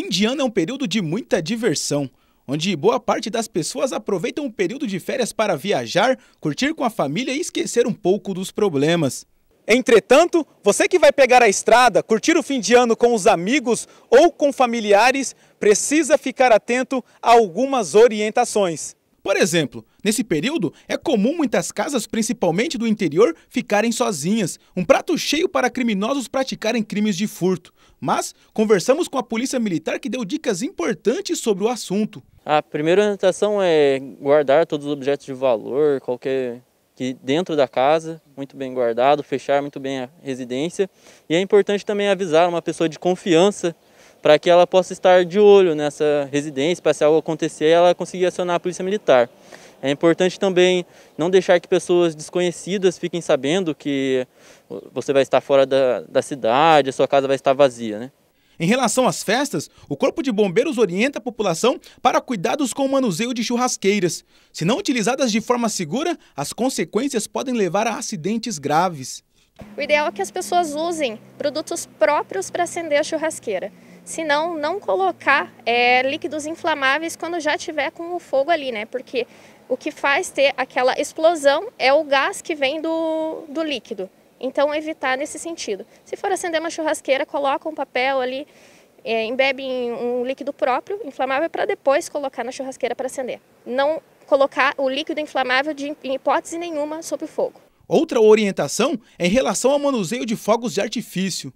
Fim de ano é um período de muita diversão, onde boa parte das pessoas aproveitam o período de férias para viajar, curtir com a família e esquecer um pouco dos problemas. Entretanto, você que vai pegar a estrada, curtir o fim de ano com os amigos ou com familiares, precisa ficar atento a algumas orientações. Por exemplo, nesse período, é comum muitas casas, principalmente do interior, ficarem sozinhas, um prato cheio para criminosos praticarem crimes de furto. Mas conversamos com a Polícia Militar que deu dicas importantes sobre o assunto. A primeira orientação é guardar todos os objetos de valor, qualquer que dentro da casa, muito bem guardado, fechar muito bem a residência. E é importante também avisar uma pessoa de confiança para que ela possa estar de olho nessa residência, para se algo acontecer, ela conseguir acionar a polícia militar. É importante também não deixar que pessoas desconhecidas fiquem sabendo que você vai estar fora da, da cidade, a sua casa vai estar vazia. Né? Em relação às festas, o Corpo de Bombeiros orienta a população para cuidados com o manuseio de churrasqueiras. Se não utilizadas de forma segura, as consequências podem levar a acidentes graves. O ideal é que as pessoas usem produtos próprios para acender a churrasqueira se não, não colocar é, líquidos inflamáveis quando já tiver com o fogo ali, né? Porque o que faz ter aquela explosão é o gás que vem do, do líquido. Então, evitar nesse sentido. Se for acender uma churrasqueira, coloca um papel ali, é, embebe um líquido próprio, inflamável, para depois colocar na churrasqueira para acender. Não colocar o líquido inflamável de, em hipótese nenhuma sob o fogo. Outra orientação é em relação ao manuseio de fogos de artifício.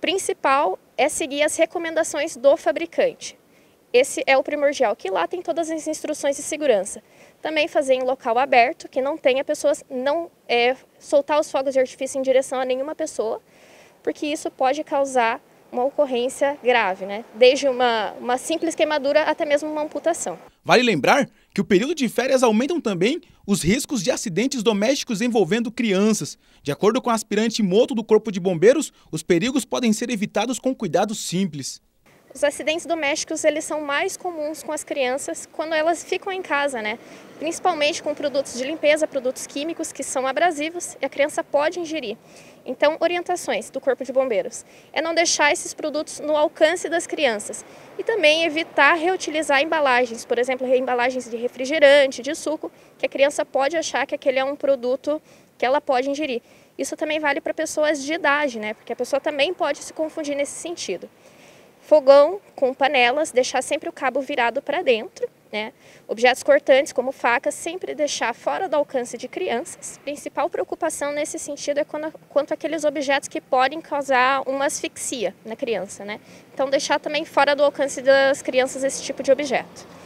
Principal é seguir as recomendações do fabricante. Esse é o primordial, que lá tem todas as instruções de segurança. Também fazer em local aberto, que não tenha pessoas, não é, soltar os fogos de artifício em direção a nenhuma pessoa, porque isso pode causar uma ocorrência grave, né? Desde uma, uma simples queimadura até mesmo uma amputação. Vale lembrar que o período de férias aumentam também os riscos de acidentes domésticos envolvendo crianças. De acordo com a aspirante Moto do Corpo de Bombeiros, os perigos podem ser evitados com cuidados simples. Os acidentes domésticos eles são mais comuns com as crianças quando elas ficam em casa, né? Principalmente com produtos de limpeza, produtos químicos que são abrasivos e a criança pode ingerir. Então, orientações do Corpo de Bombeiros é não deixar esses produtos no alcance das crianças e também evitar reutilizar embalagens, por exemplo, embalagens de refrigerante, de suco, que a criança pode achar que aquele é um produto que ela pode ingerir. Isso também vale para pessoas de idade, né? Porque a pessoa também pode se confundir nesse sentido. Fogão com panelas, deixar sempre o cabo virado para dentro. Né? Objetos cortantes, como facas, sempre deixar fora do alcance de crianças. Principal preocupação nesse sentido é quando, quanto aqueles objetos que podem causar uma asfixia na criança, né? Então, deixar também fora do alcance das crianças esse tipo de objeto.